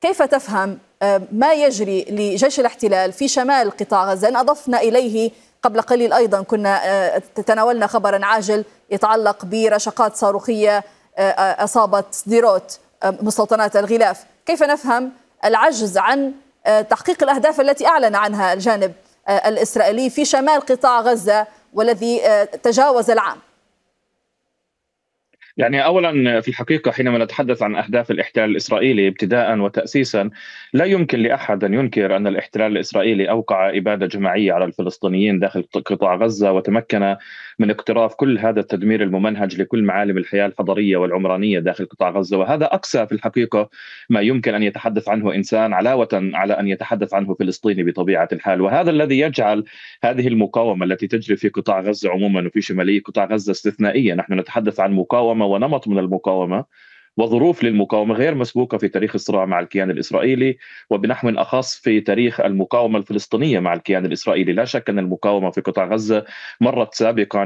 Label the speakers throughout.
Speaker 1: كيف تفهم آه، ما يجري لجيش الاحتلال في شمال قطاع غزة إن أضفنا إليه قبل قليل أيضا كنا آه، تناولنا خبرا عاجل يتعلق برشقات صاروخية آه، أصابت سديروت مستوطنات الغلاف كيف نفهم العجز عن تحقيق الأهداف التي أعلن عنها الجانب الإسرائيلي في شمال قطاع غزة والذي تجاوز العام
Speaker 2: يعني اولا في الحقيقه حينما نتحدث عن اهداف الاحتلال الاسرائيلي ابتداء وتاسيسا لا يمكن لاحد ان ينكر ان الاحتلال الاسرائيلي اوقع اباده جماعيه على الفلسطينيين داخل قطاع غزه وتمكن من اقتراف كل هذا التدمير الممنهج لكل معالم الحياه الحضريه والعمرانيه داخل قطاع غزه وهذا اقسى في الحقيقه ما يمكن ان يتحدث عنه انسان علاوه على ان يتحدث عنه فلسطيني بطبيعه الحال وهذا الذي يجعل هذه المقاومه التي تجري في قطاع غزه عموما وفي شمالي قطاع غزه استثنائيه نحن نتحدث عن مقاومه المقاومه ونمط من المقاومه وظروف للمقاومه غير مسبوقه في تاريخ الصراع مع الكيان الاسرائيلي وبنحو اخص في تاريخ المقاومه الفلسطينيه مع الكيان الاسرائيلي، لا شك ان المقاومه في قطاع غزه مرت سابقا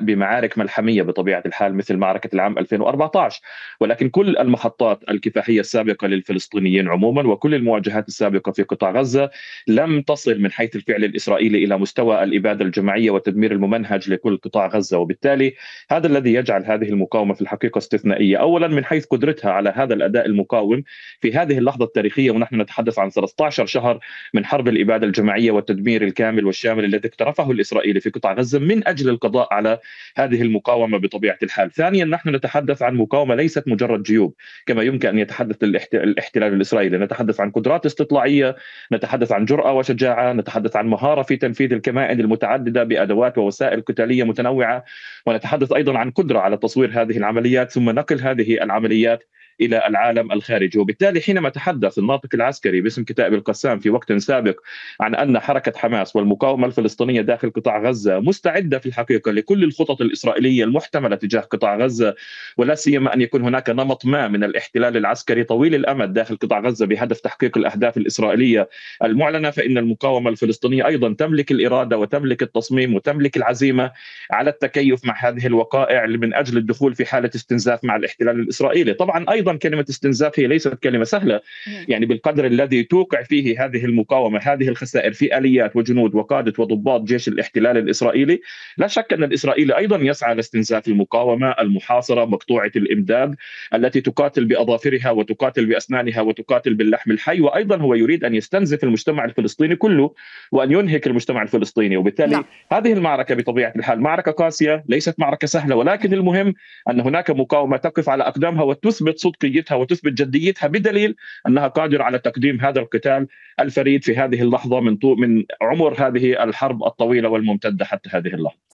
Speaker 2: بمعارك ملحميه بطبيعه الحال مثل معركه العام 2014 ولكن كل المحطات الكفاحيه السابقه للفلسطينيين عموما وكل المواجهات السابقه في قطاع غزه لم تصل من حيث الفعل الاسرائيلي الى مستوى الاباده الجماعيه والتدمير الممنهج لكل قطاع غزه وبالتالي هذا الذي يجعل هذه المقاومه في الحقيقه استثنائيه اولا من حيث حيث قدرتها على هذا الاداء المقاوم في هذه اللحظه التاريخيه ونحن نتحدث عن 13 شهر من حرب الاباده الجماعيه والتدمير الكامل والشامل الذي اقترفه الاسرائيلي في قطاع غزه من اجل القضاء على هذه المقاومه بطبيعه الحال. ثانيا نحن نتحدث عن مقاومه ليست مجرد جيوب كما يمكن ان يتحدث الاحتلال الاسرائيلي، نتحدث عن قدرات استطلاعيه، نتحدث عن جراه وشجاعه، نتحدث عن مهاره في تنفيذ الكمائن المتعدده بادوات ووسائل قتاليه متنوعه، ونتحدث ايضا عن قدره على تصوير هذه العمليات ثم نقل هذه العمليات العمليات الى العالم الخارجي، وبالتالي حينما تحدث الناطق العسكري باسم كتائب القسام في وقت سابق عن ان حركه حماس والمقاومه الفلسطينيه داخل قطاع غزه مستعده في الحقيقه لكل الخطط الاسرائيليه المحتمله تجاه قطاع غزه ولا سيما ان يكون هناك نمط ما من الاحتلال العسكري طويل الامد داخل قطاع غزه بهدف تحقيق الاهداف الاسرائيليه المعلنه فان المقاومه الفلسطينيه ايضا تملك الاراده وتملك التصميم وتملك العزيمه على التكيف مع هذه الوقائع من اجل الدخول في حاله استنزاف مع الاحتلال الاسرائيلي، طبعا ايضا ايضا كلمه استنزاف هي ليست كلمه سهله نعم. يعني بالقدر الذي توقع فيه هذه المقاومه هذه الخسائر في اليات وجنود وقاده وضباط جيش الاحتلال الاسرائيلي لا شك ان الاسرائيلي ايضا يسعى لاستنزاف المقاومه المحاصره مقطوعه الامداد التي تقاتل باظافرها وتقاتل باسنانها وتقاتل باللحم الحي وايضا هو يريد ان يستنزف المجتمع الفلسطيني كله وان ينهك المجتمع الفلسطيني وبالتالي لا. نعم. هذه المعركه بطبيعه الحال معركه قاسيه ليست معركه سهله ولكن المهم ان هناك مقاومه تقف على اقدامها وتثبت صدقيتها وتثبت جديتها بدليل انها قادره على تقديم هذا القتال الفريد في هذه اللحظه من من عمر هذه الحرب الطويله والممتده حتى هذه اللحظه.